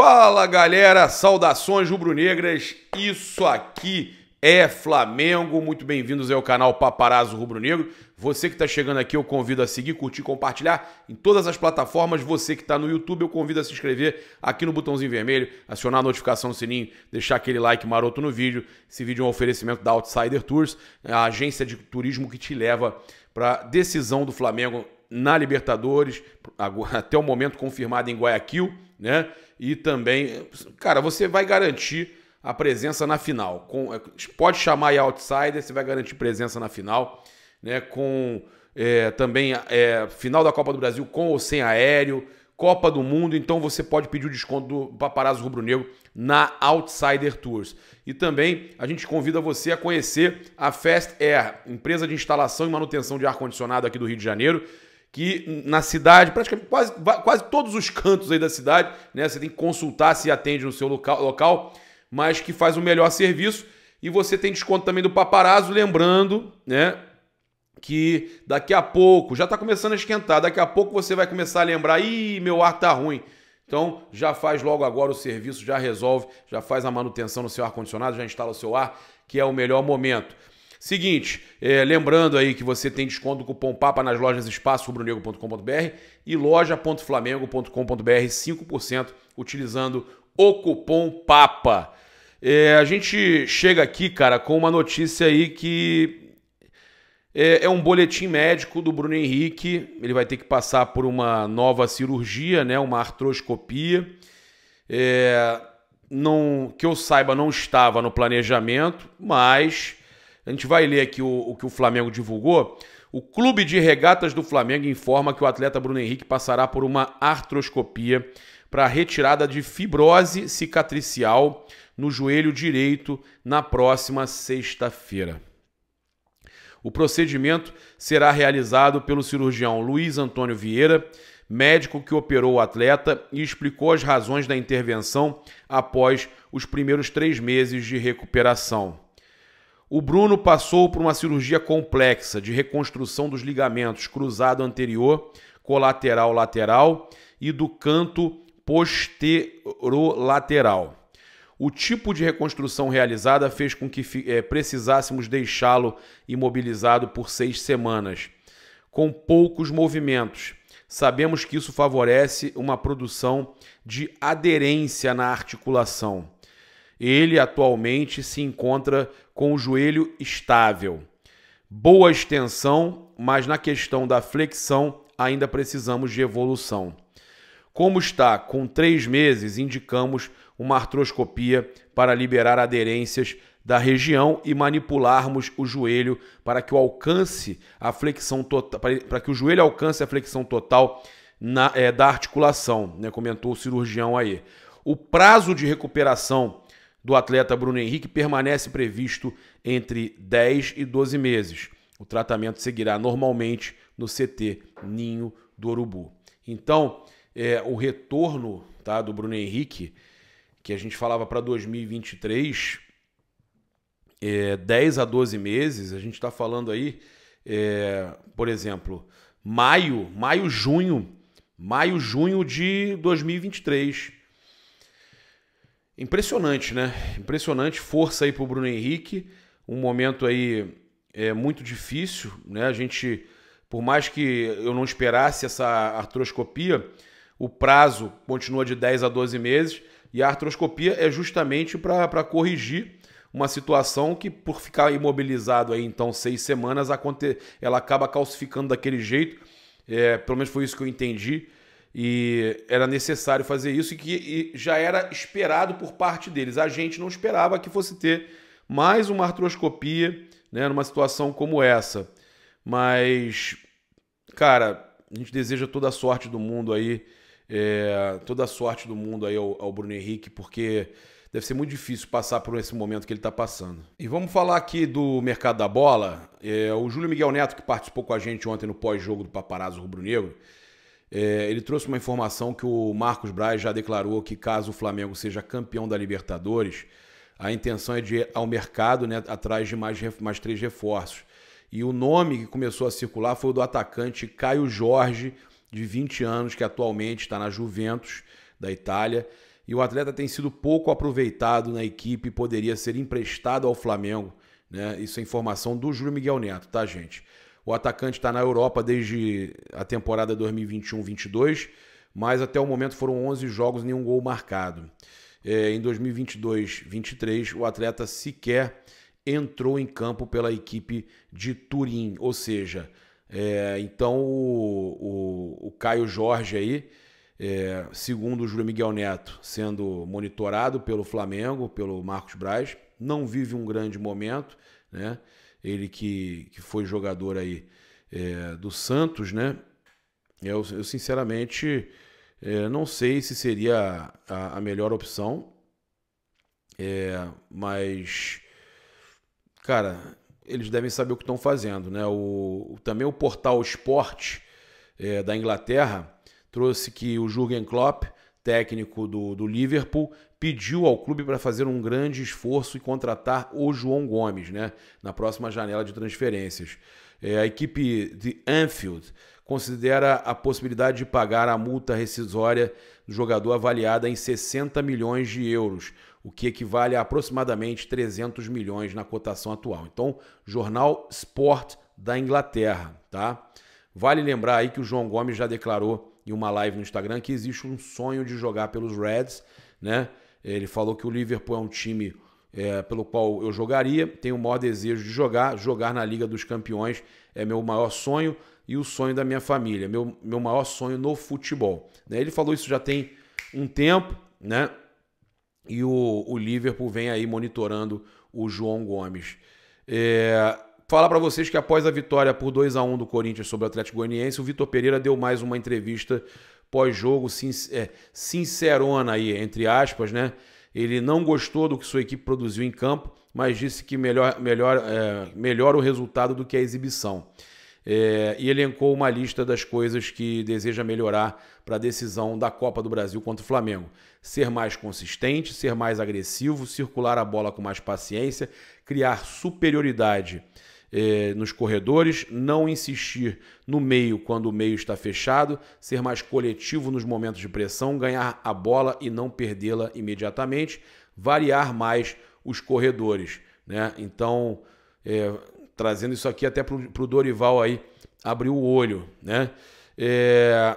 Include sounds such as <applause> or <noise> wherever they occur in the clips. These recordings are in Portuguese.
Fala galera, saudações rubro-negras. Isso aqui é Flamengo. Muito bem-vindos ao canal Paparazzo Rubro-Negro. Você que está chegando aqui, eu convido a seguir, curtir, compartilhar em todas as plataformas. Você que está no YouTube, eu convido a se inscrever aqui no botãozinho vermelho, acionar a notificação no sininho, deixar aquele like maroto no vídeo. Esse vídeo é um oferecimento da Outsider Tours, a agência de turismo que te leva para decisão do Flamengo na Libertadores, <laughs> até o momento confirmado em Guayaquil, né? E também, cara, você vai garantir a presença na final. Com, é, pode chamar aí outsider, você vai garantir presença na final, né? Com é, também é, final da Copa do Brasil com ou sem aéreo, Copa do Mundo, então você pode pedir o desconto do Paparazzo Rubro Negro na Outsider Tours. E também a gente convida você a conhecer a Fast Air, empresa de instalação e manutenção de ar-condicionado aqui do Rio de Janeiro, que na cidade, praticamente quase, quase todos os cantos aí da cidade, né? Você tem que consultar se atende no seu local, local mas que faz o melhor serviço. E você tem desconto também do paparazzo, lembrando, né? Que daqui a pouco, já está começando a esquentar, daqui a pouco você vai começar a lembrar, ih, meu ar tá ruim. Então já faz logo agora o serviço, já resolve, já faz a manutenção no seu ar-condicionado, já instala o seu ar, que é o melhor momento. Seguinte, é, lembrando aí que você tem desconto do cupom PAPA nas lojas espaço e loja.flamengo.com.br 5% utilizando o cupom PAPA. É, a gente chega aqui, cara, com uma notícia aí que é, é, um boletim médico do Bruno Henrique. Ele vai ter que passar por uma nova cirurgia, né? Uma artroscopia. É, não, que eu saiba, não estava no planejamento, mas a gente vai ler aqui o, o que o Flamengo divulgou. O Clube de Regatas do Flamengo informa que o atleta Bruno Henrique passará por uma artroscopia para retirada de fibrose cicatricial no joelho direito na próxima sexta-feira. O procedimento será realizado pelo cirurgião Luiz Antônio Vieira, médico que operou o atleta e explicou as razões da intervenção após os primeiros três meses de recuperação. O Bruno passou por uma cirurgia complexa de reconstrução dos ligamentos cruzado anterior, colateral lateral e do canto posterolateral. O tipo de reconstrução realizada fez com que é, precisássemos deixá-lo imobilizado por seis semanas, com poucos movimentos. Sabemos que isso favorece uma produção de aderência na articulação. Ele atualmente se encontra com o joelho estável. Boa extensão, mas na questão da flexão ainda precisamos de evolução. Como está com três meses, indicamos uma artroscopia para liberar aderências da região e manipularmos o joelho para que o alcance a flexão total, para que o joelho alcance a flexão total na, é, da articulação, né? comentou o cirurgião aí. O prazo de recuperação do atleta Bruno Henrique permanece previsto entre 10 e 12 meses. O tratamento seguirá normalmente no CT Ninho do Urubu. Então, é, o retorno tá, do Bruno Henrique, que a gente falava para 2023, é, 10 a 12 meses, a gente está falando aí, é, por exemplo, maio, maio, junho, maio, junho de 2023. Impressionante, né? Impressionante. Força aí para o Bruno Henrique. Um momento aí é, muito difícil, né? A gente, por mais que eu não esperasse essa artroscopia, o prazo continua de 10 a 12 meses. E a artroscopia é justamente para corrigir uma situação que, por ficar imobilizado aí, então, seis semanas, ela acaba calcificando daquele jeito. É, pelo menos foi isso que eu entendi. E era necessário fazer isso e que e já era esperado por parte deles. A gente não esperava que fosse ter mais uma artroscopia né, numa situação como essa. Mas, cara, a gente deseja toda a sorte do mundo aí, é, toda a sorte do mundo aí ao, ao Bruno Henrique, porque deve ser muito difícil passar por esse momento que ele está passando. E vamos falar aqui do mercado da bola. É, o Júlio Miguel Neto, que participou com a gente ontem no pós-jogo do Paparazzo Rubro Negro, é, ele trouxe uma informação que o Marcos Braz já declarou que caso o Flamengo seja campeão da Libertadores, a intenção é de ir ao mercado né, atrás de mais, mais três reforços. E o nome que começou a circular foi o do atacante Caio Jorge, de 20 anos, que atualmente está na Juventus da Itália. E o atleta tem sido pouco aproveitado na equipe e poderia ser emprestado ao Flamengo. Né? Isso é informação do Júlio Miguel Neto, tá, gente? O atacante está na Europa desde a temporada 2021-22, mas até o momento foram 11 jogos nenhum gol marcado. É, em 2022-23, o atleta sequer entrou em campo pela equipe de Turim, ou seja, é, então o, o, o, Caio Jorge aí, é, segundo o Júlio Miguel Neto, sendo monitorado pelo Flamengo, pelo Marcos Braz, não vive um grande momento, né? ele que, que foi jogador aí é, do Santos, né? Eu, eu sinceramente é, não sei se seria a, a melhor opção, é, mas cara, eles devem saber o que estão fazendo, né? O, também o portal Sport é, da Inglaterra trouxe que o Jurgen Klopp técnico do, do Liverpool, pediu ao clube para fazer um grande esforço e contratar o João Gomes né, na próxima janela de transferências. É, a equipe de Anfield considera a possibilidade de pagar a multa rescisória do jogador avaliada em 60 milhões de euros, o que equivale a aproximadamente 300 milhões na cotação atual. Então, jornal Sport da Inglaterra, tá? Vale lembrar aí que o João Gomes já declarou em uma live no Instagram que existe um sonho de jogar pelos Reds, né? Ele falou que o Liverpool é um time é, pelo qual eu jogaria, tenho o maior desejo de jogar, jogar na Liga dos Campeões é meu maior sonho e o sonho da minha família, meu, meu maior sonho no futebol. Né? Ele falou isso já tem um tempo, né? E o, o Liverpool vem aí monitorando o João Gomes. É, falar para vocês que após a vitória por 2 a 1 do Corinthians sobre o Atlético Goianiense, o Vitor Pereira deu mais uma entrevista pós-jogo é, sincerona aí, entre aspas, né? Ele não gostou do que sua equipe produziu em campo, mas disse que melhor, melhor, é, melhor o resultado do que a exibição. É, e elencou uma lista das coisas que deseja melhorar para a decisão da Copa do Brasil contra o Flamengo. Ser mais consistente, ser mais agressivo, circular a bola com mais paciência, criar superioridade eh, nos corredores, não insistir no meio quando o meio está fechado, ser mais coletivo nos momentos de pressão, ganhar a bola e não perdê-la imediatamente, variar mais os corredores. Né? Então, eh, trazendo isso aqui até para o Dorival aí abrir o olho. Né? É...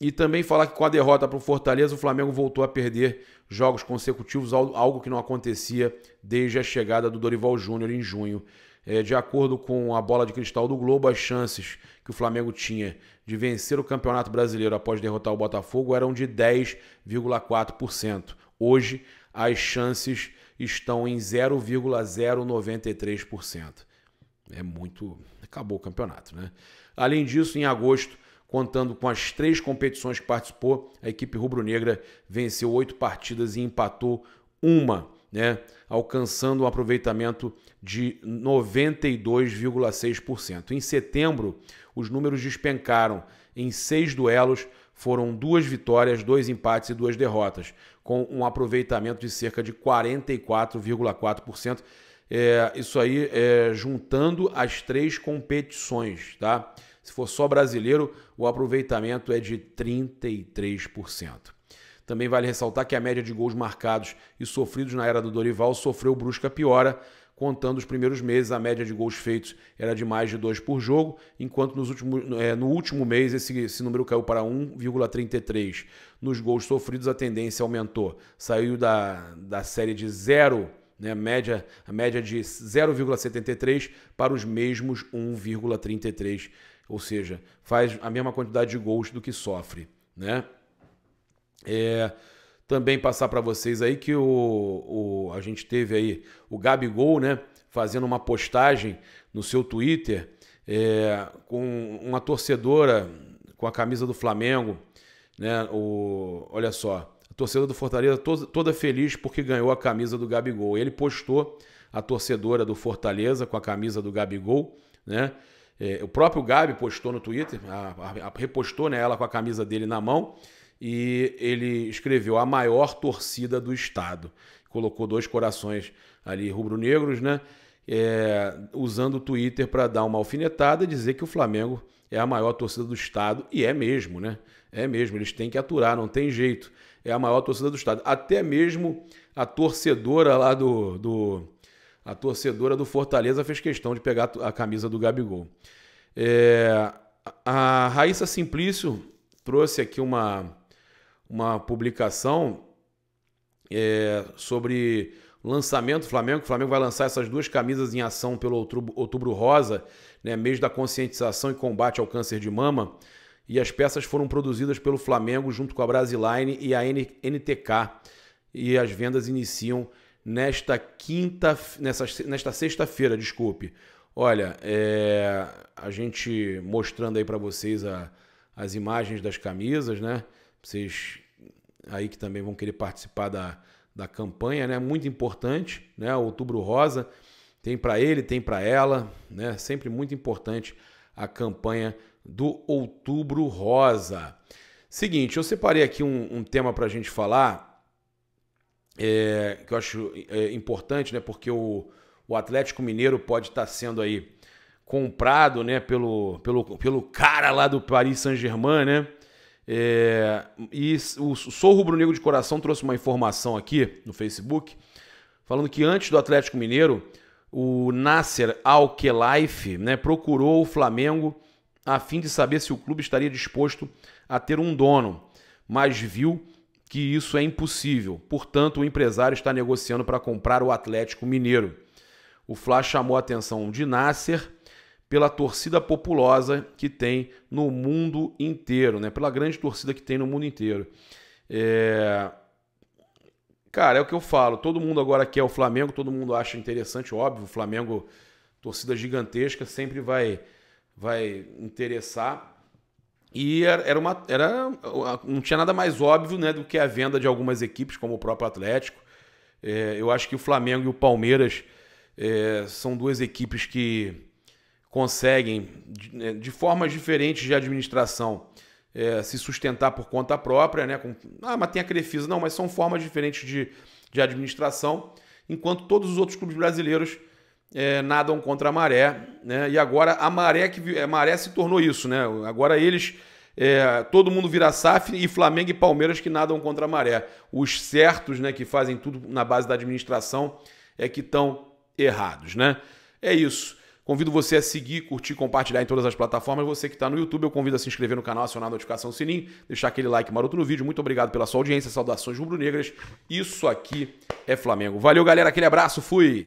E também falar que com a derrota para o Fortaleza, o Flamengo voltou a perder jogos consecutivos, algo que não acontecia desde a chegada do Dorival Júnior em junho é, de acordo com a bola de cristal do Globo, as chances que o Flamengo tinha de vencer o Campeonato Brasileiro após derrotar o Botafogo eram de 10,4%. Hoje, as chances estão em 0,093%. É muito. Acabou o campeonato, né? Além disso, em agosto, contando com as três competições que participou, a equipe rubro-negra venceu oito partidas e empatou uma né, alcançando um aproveitamento de 92,6%. Em setembro, os números despencaram. Em seis duelos, foram duas vitórias, dois empates e duas derrotas, com um aproveitamento de cerca de 44,4%. É, isso aí é juntando as três competições, tá? Se for só brasileiro, o aproveitamento é de 33%. Também vale ressaltar que a média de gols marcados e sofridos na era do Dorival sofreu brusca piora. Contando os primeiros meses, a média de gols feitos era de mais de dois por jogo, enquanto nos últimos, é, eh, no último mês esse, esse número caiu para 1,33. Nos gols sofridos, a tendência aumentou. Saiu da, da série de zero né, a média, a média de 0,73 para os mesmos 1,33, ou seja, faz a mesma quantidade de gols do que sofre, né? É, também passar para vocês aí que o, o, a gente teve aí o Gabigol, né, fazendo uma postagem no seu Twitter é, com uma torcedora com a camisa do Flamengo, né, o, olha só, a torcedora do Fortaleza to, toda feliz porque ganhou a camisa do Gabigol. Ele postou a torcedora do Fortaleza com a camisa do Gabigol, né, é, o próprio Gabi postou no Twitter, a, a, a, repostou né, ela com a camisa dele na mão, e ele escreveu a maior torcida do estado. Colocou dois corações ali rubro-negros, né? É, usando o Twitter para dar uma alfinetada e dizer que o Flamengo é a maior torcida do estado e é mesmo, né? É mesmo, eles têm que aturar, não tem jeito. É a maior torcida do estado. Até mesmo a torcedora lá do, do a torcedora do Fortaleza fez questão de pegar a camisa do Gabigol. É, a Raíssa Simplício trouxe aqui uma uma publicação é, sobre lançamento do Flamengo. O Flamengo vai lançar essas duas camisas em ação pelo Outubro, outubro Rosa, né, mês da conscientização e combate ao câncer de mama. E as peças foram produzidas pelo Flamengo junto com a Brasiline e a NTK. E as vendas iniciam nesta quinta, nessa, nesta sexta-feira, desculpe. Olha, é, a gente mostrando aí para vocês a, as imagens das camisas, né? Pra vocês aí que também vão querer participar da, da campanha, né? Muito importante, né? Outubro Rosa tem para ele, tem para ela, né? Sempre muito importante a campanha do Outubro Rosa. Seguinte, eu separei aqui um, um tema para a gente falar é, que eu acho é, importante, né? Porque o, o Atlético Mineiro pode estar tá sendo aí comprado, né? Pelo, pelo, pelo cara lá do Paris Saint-Germain, né? É, e o Sou Rubro Negro de Coração trouxe uma informação aqui no Facebook, falando que antes do Atlético Mineiro, o Nasser Al-Khelaifi né, procurou o Flamengo a fim de saber se o clube estaria disposto a ter um dono, mas viu que isso é impossível. Portanto, o empresário está negociando para comprar o Atlético Mineiro. O Fla chamou a atenção de Nasser pela torcida populosa que tem no mundo inteiro, né? Pela grande torcida que tem no mundo inteiro. É... Cara, é o que eu falo. Todo mundo agora quer o Flamengo, todo mundo acha interessante, óbvio. O Flamengo, torcida gigantesca, sempre vai, vai interessar. E era, uma, era, não tinha nada mais óbvio né, do que a venda de algumas equipes, como o próprio Atlético. É, eu acho que o Flamengo e o Palmeiras é, são duas equipes que conseguem, né, de formas diferentes de administração, é, se sustentar por conta própria, né? Com, ah, mas tem a Crefisa. Não, mas são formas diferentes de, de administração, enquanto todos os outros clubes brasileiros é, nadam contra a maré. Né? E agora a maré, que, a é, maré se tornou isso, né? Agora eles. É, todo mundo vira SAF e Flamengo e Palmeiras que nadam contra a maré. Os certos, né, que fazem tudo na base da administração, é que estão errados, né? É isso. Convido você a seguir, curtir, compartilhar em todas as plataformas. Você que está no YouTube, eu convido a se inscrever no canal, acionar a notificação o sininho, deixar aquele like maroto no vídeo. Muito obrigado pela sua audiência. Saudações rubro-negras. Isso aqui é Flamengo. Valeu, galera. Aquele abraço. Fui.